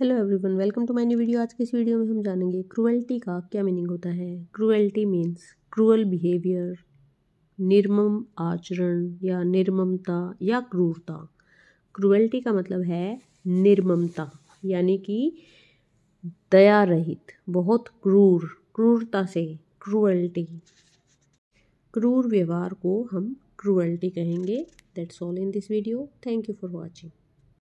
hello everyone welcome to my new video आज के इस वीडियो में हम जानेंगे क्रुएल्टी का क्या मीनिंग होता है क्रुएल्टी मींस क्रूअल बिहेवियर निर्मम आचरण या निर्ममता या क्रूरता क्रुएल्टी का मतलब है निर्ममता यानी कि दया रहित बहुत क्रूर क्रूरता से क्रुएल्टी क्रूर व्यवहार को हम क्रुएल्टी कहेंगे that's all in this video thank you for watching